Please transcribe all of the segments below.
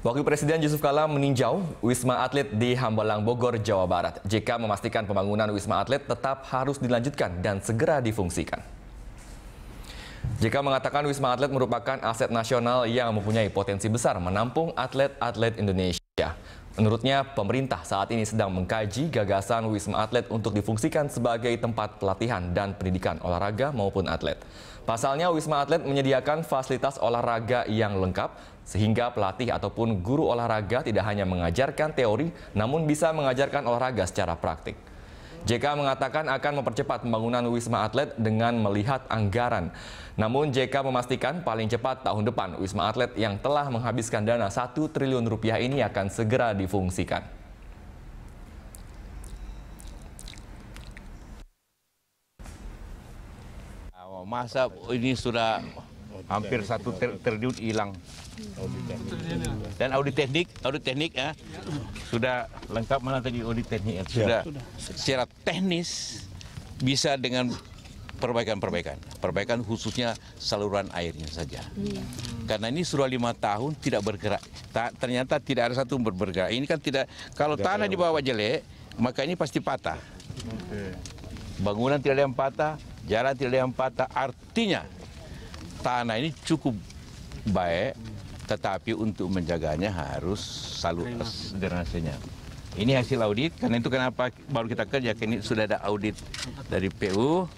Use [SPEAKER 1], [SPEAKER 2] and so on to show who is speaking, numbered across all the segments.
[SPEAKER 1] Wakil Presiden Yusuf Kala meninjau Wisma Atlet di Hambalang Bogor, Jawa Barat. JK memastikan pembangunan Wisma Atlet tetap harus dilanjutkan dan segera difungsikan. JK mengatakan Wisma Atlet merupakan aset nasional yang mempunyai potensi besar menampung atlet-atlet Indonesia. Menurutnya, pemerintah saat ini sedang mengkaji gagasan Wisma Atlet untuk difungsikan sebagai tempat pelatihan dan pendidikan olahraga maupun atlet. Pasalnya, Wisma Atlet menyediakan fasilitas olahraga yang lengkap, sehingga pelatih ataupun guru olahraga tidak hanya mengajarkan teori, namun bisa mengajarkan olahraga secara praktik. JK mengatakan akan mempercepat pembangunan Wisma Atlet dengan melihat anggaran. Namun JK memastikan paling cepat tahun depan Wisma Atlet yang telah menghabiskan dana 1 triliun rupiah ini akan segera difungsikan.
[SPEAKER 2] Masa ini sudah hampir satu triliun hilang. Dan audit teknik, audit teknik ya, sudah lengkap mana tadi audit teknik ya? Sudah secara teknis bisa dengan perbaikan-perbaikan, perbaikan khususnya saluran airnya saja. Iya. Karena ini sudah lima tahun tidak bergerak, Ta ternyata tidak ada satu bergerak. Ini kan tidak, kalau tanah di bawah jelek, maka ini pasti patah. Bangunan tidak ada yang patah, jalan tidak ada yang patah. Artinya tanah ini cukup baik, tetapi untuk menjaganya harus selalu drainasenya. Ini hasil audit, karena itu kenapa baru kita kerja, ini sudah ada audit dari PU,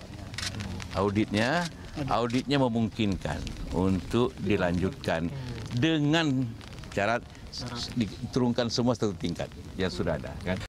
[SPEAKER 2] auditnya, auditnya memungkinkan untuk dilanjutkan dengan cara diturunkan semua satu tingkat yang sudah ada. Kan?